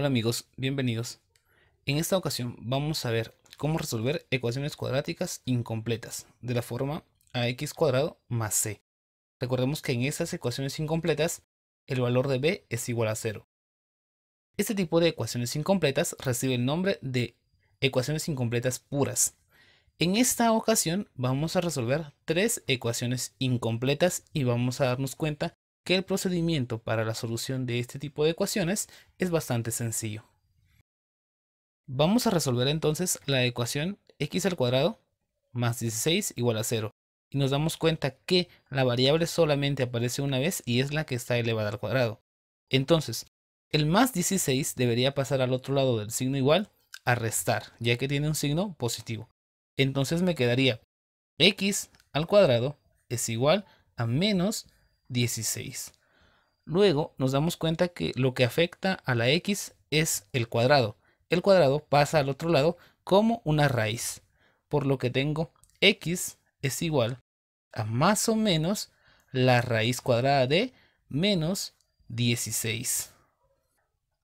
Hola amigos, bienvenidos. En esta ocasión vamos a ver cómo resolver ecuaciones cuadráticas incompletas de la forma ax cuadrado más c. Recordemos que en esas ecuaciones incompletas el valor de b es igual a cero. Este tipo de ecuaciones incompletas recibe el nombre de ecuaciones incompletas puras. En esta ocasión vamos a resolver tres ecuaciones incompletas y vamos a darnos cuenta el procedimiento para la solución de este tipo de ecuaciones es bastante sencillo. Vamos a resolver entonces la ecuación x al cuadrado más 16 igual a 0 y nos damos cuenta que la variable solamente aparece una vez y es la que está elevada al cuadrado. Entonces, el más 16 debería pasar al otro lado del signo igual a restar, ya que tiene un signo positivo. Entonces me quedaría x al cuadrado es igual a menos 16. Luego nos damos cuenta que lo que afecta a la x es el cuadrado. El cuadrado pasa al otro lado como una raíz, por lo que tengo x es igual a más o menos la raíz cuadrada de menos 16.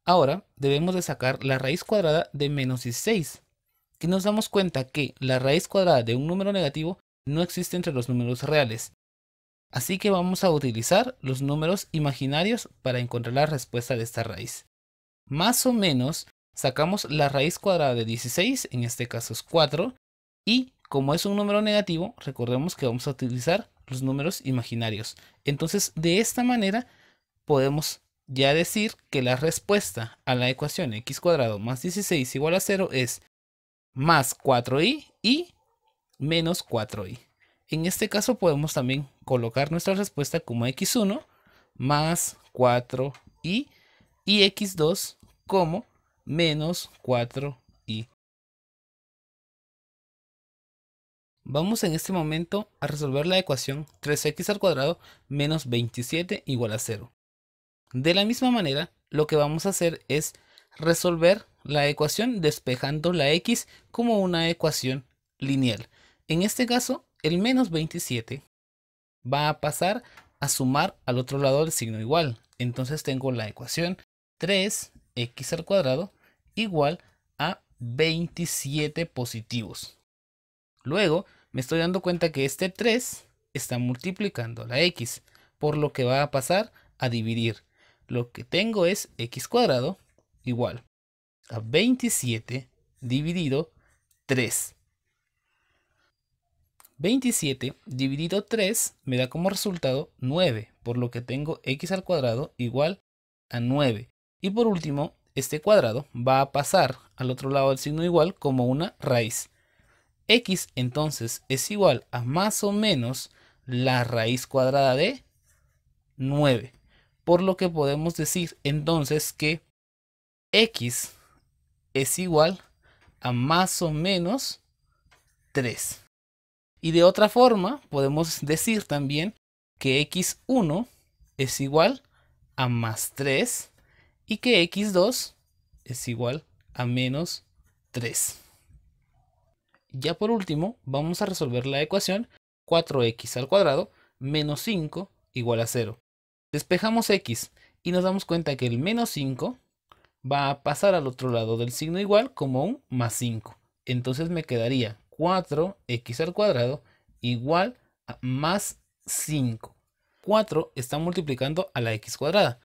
Ahora debemos de sacar la raíz cuadrada de menos 16, que nos damos cuenta que la raíz cuadrada de un número negativo no existe entre los números reales, Así que vamos a utilizar los números imaginarios para encontrar la respuesta de esta raíz. Más o menos sacamos la raíz cuadrada de 16, en este caso es 4, y como es un número negativo, recordemos que vamos a utilizar los números imaginarios. Entonces, de esta manera podemos ya decir que la respuesta a la ecuación x cuadrado más 16 igual a 0 es más 4i y menos 4i. En este caso podemos también colocar nuestra respuesta como x1 más 4y y x2 como menos 4i. Vamos en este momento a resolver la ecuación 3x al cuadrado menos 27 igual a 0. De la misma manera, lo que vamos a hacer es resolver la ecuación despejando la x como una ecuación lineal. En este caso, el menos 27 va a pasar a sumar al otro lado del signo igual. Entonces tengo la ecuación 3x al cuadrado igual a 27 positivos. Luego me estoy dando cuenta que este 3 está multiplicando la x, por lo que va a pasar a dividir. Lo que tengo es x cuadrado igual a 27 dividido 3. 27 dividido 3 me da como resultado 9, por lo que tengo x al cuadrado igual a 9. Y por último, este cuadrado va a pasar al otro lado del signo igual como una raíz. x entonces es igual a más o menos la raíz cuadrada de 9. Por lo que podemos decir entonces que x es igual a más o menos 3. Y de otra forma, podemos decir también que x1 es igual a más 3 y que x2 es igual a menos 3. Ya por último, vamos a resolver la ecuación 4x al cuadrado menos 5 igual a 0. Despejamos x y nos damos cuenta que el menos 5 va a pasar al otro lado del signo igual como un más 5. Entonces me quedaría 4x al cuadrado igual a más 5. 4 está multiplicando a la x cuadrada.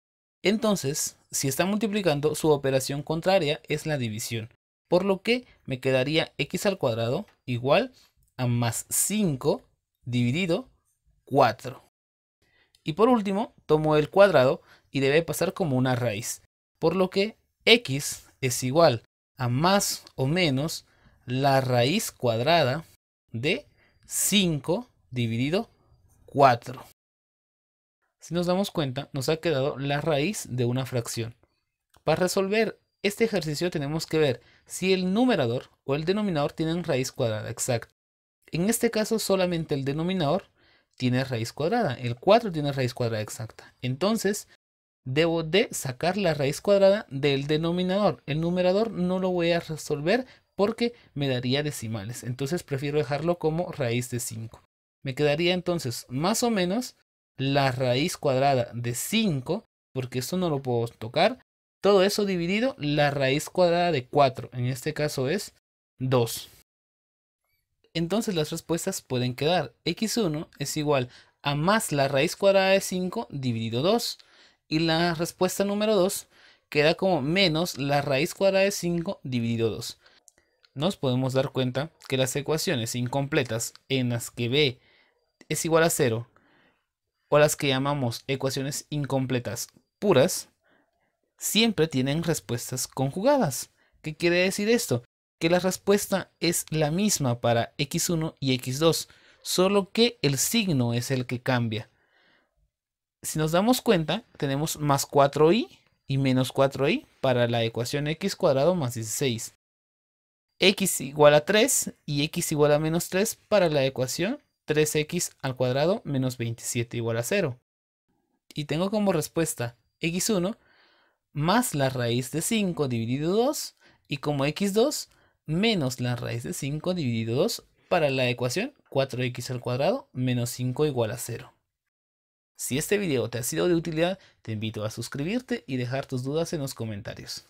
Entonces, si está multiplicando, su operación contraria es la división. Por lo que me quedaría x al cuadrado igual a más 5 dividido 4. Y por último, tomo el cuadrado y debe pasar como una raíz. Por lo que x es igual a más o menos la raíz cuadrada de 5 dividido 4. Si nos damos cuenta, nos ha quedado la raíz de una fracción. Para resolver este ejercicio tenemos que ver si el numerador o el denominador tienen raíz cuadrada exacta. En este caso solamente el denominador tiene raíz cuadrada, el 4 tiene raíz cuadrada exacta. Entonces, debo de sacar la raíz cuadrada del denominador. El numerador no lo voy a resolver porque me daría decimales. Entonces prefiero dejarlo como raíz de 5. Me quedaría entonces más o menos la raíz cuadrada de 5, porque esto no lo puedo tocar. Todo eso dividido la raíz cuadrada de 4, en este caso es 2. Entonces las respuestas pueden quedar x1 es igual a más la raíz cuadrada de 5 dividido 2. Y la respuesta número 2 queda como menos la raíz cuadrada de 5 dividido 2 nos podemos dar cuenta que las ecuaciones incompletas en las que b es igual a 0 o las que llamamos ecuaciones incompletas puras siempre tienen respuestas conjugadas. ¿Qué quiere decir esto? Que la respuesta es la misma para x1 y x2, solo que el signo es el que cambia. Si nos damos cuenta, tenemos más 4i y menos 4i para la ecuación x cuadrado más 16 x igual a 3 y x igual a menos 3 para la ecuación 3x al cuadrado menos 27 igual a 0. Y tengo como respuesta x1 más la raíz de 5 dividido 2 y como x2 menos la raíz de 5 dividido 2 para la ecuación 4x al cuadrado menos 5 igual a 0. Si este video te ha sido de utilidad, te invito a suscribirte y dejar tus dudas en los comentarios.